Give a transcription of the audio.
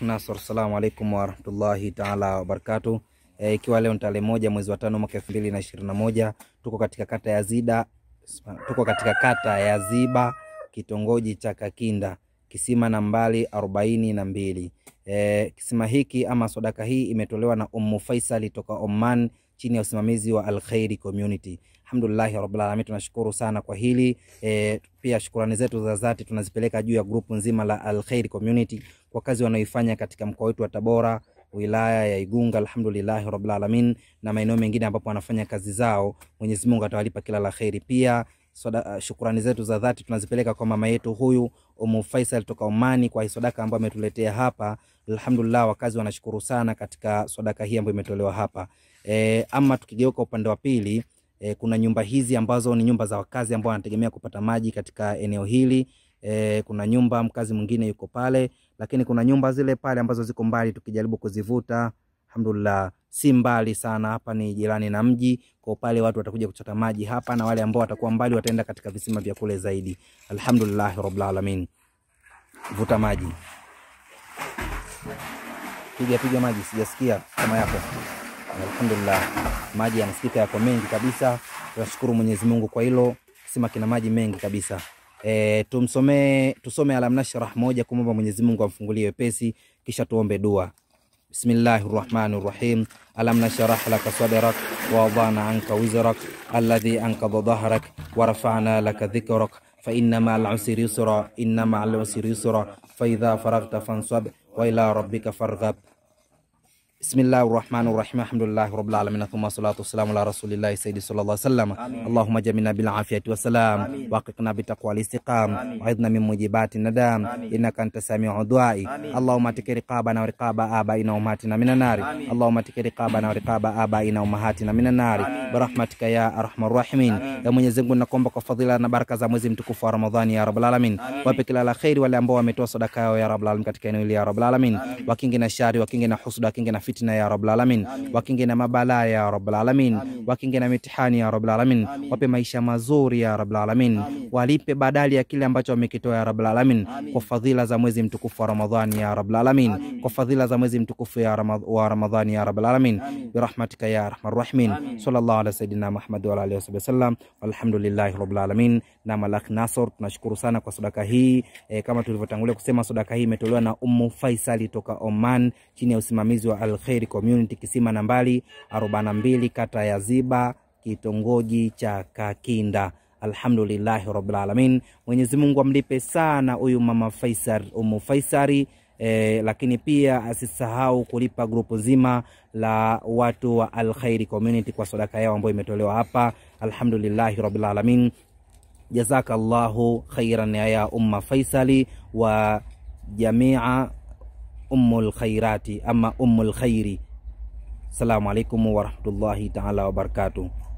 Nasor, assalamu alaikum warahmatullahi taala wabarakatu. E, eh, ikiwa leo ni tarehe moja mwezi wa tano mwaka elfu mbili na ishirini na moja tuko katika kata ya Zida, tuko katika kata ya Ziba kitongoji cha Kakinda kisima nambari arobaini na mbili. E, kisima hiki ama sadaka hii imetolewa na Ummu Faisal toka Oman chini ya usimamizi wa Alkhairi Community. Alhamdulillah rabbil alamin, tunashukuru sana kwa hili e, pia shukrani zetu za dhati tunazipeleka juu ya grupu nzima la Alkhairi Community kwa kazi wanaoifanya katika mkoa wetu wa Tabora wilaya ya Igunga, alhamdulillah rabbil alamin, na maeneo mengine ambapo wanafanya kazi zao. Mwenyezi Mungu atawalipa kila la kheri. Pia soda, uh, shukrani zetu za dhati tunazipeleka kwa mama yetu huyu Umu Faisal toka Omani kwa sadaka ambayo ametuletea hapa. Alhamdulillah, wakazi wanashukuru sana katika sadaka hii ambayo imetolewa hapa. E, ama tukigeuka upande wa pili e, kuna nyumba hizi ambazo ni nyumba za wakazi ambao wanategemea kupata maji katika eneo hili. E, kuna nyumba mkazi mwingine yuko pale, lakini kuna nyumba zile pale ambazo ziko mbali, tukijaribu kuzivuta alhamdulillah si mbali sana, hapa ni jirani na mji. Kwa pale watu watakuja kuchota maji hapa, na wale ambao watakuwa mbali wataenda katika visima vya kule zaidi. Alhamdulillah rabbil alamin. Vuta maji, piga piga maji, sijasikia kama yako. Alhamdulillah, maji yanasikika, yako mengi kabisa. Tunashukuru Mwenyezi Mungu kwa hilo. Kisima kina maji mengi kabisa. E, tumsome tusome alamnashrah moja kumwomba Mwenyezi Mungu amfungulie wepesi, kisha tuombe dua. بسم الله الرحمن الرحيم ألم نشرح لك صدرك ووضعنا عنك وزرك الذي أنقض ظهرك ورفعنا لك ذكرك فإن مع العسر يسرا إن مع العسر يسرا فإذا فرغت فانصب وإلى ربك فارغب bismillahi rahmani rahim alhamdulillahi rabbil alamin salatu wassalamu ala rasulillahi sayyidi sallallahu alaihi wasallam allahumma jamina bil wassalam waqiqna bitaqwa alistiqam wa'idna min mujibati nadam innaka anta samiu duai allahumma tikiri qabana wa abaina ummatina minan nari allahumma tikiri qabana abaina ummahatina minan nari برحمتك يا ارحم الراحمين يا nakuomba kwa fadhila na baraka za mwezi mtukufu wa Ramadhani ya Rabbul wape kila la kheri wale ambao wametoa sadaka yao ya Rabbul katika eneo hili ya na shari, na husuda, na fitna ya rabbal alamin, wakinge na mabalaa ya rabbal alamin, wakinge na mitihani ya rabbal alamin, wape maisha mazuri ya rabbal alamin, walipe badali ya kile ambacho wamekitoa ya rabbal alamin, kwa fadhila za mwezi mtukufu wa Ramadhani ya rabbal alamin, kwa fadhila za mwezi mtukufu wa Ramadhani ya rabbal alamin, bi rahmatika ya arhamar rahimin. Sallallahu ala sayidina Muhammad wa alihi wasallam, walhamdulillahi rabbil alamin. Na Malak Nasor, tunashukuru sana kwa sadaka hii e, kama tulivyotangulia kusema sadaka hii imetolewa na Ummu Faisali toka Oman chini ya usimamizi wa al Kheri Community kisima nambari 42 kata ya Ziba kitongoji cha Kakinda. Alhamdulillahi rabbil alamin, Mwenyezi Mungu amlipe sana huyu mama Faisal Umu Faisari. E, lakini pia asisahau kulipa grupu zima la watu wa Alkhairi Community kwa sadaka yao ambayo imetolewa hapa. Alhamdulillahi rabbil alamin, jazakallahu khairan ya umma Faisali wa jamia أم الخيرات أما أم الخير السلام عليكم ورحمة الله تعالى وبركاته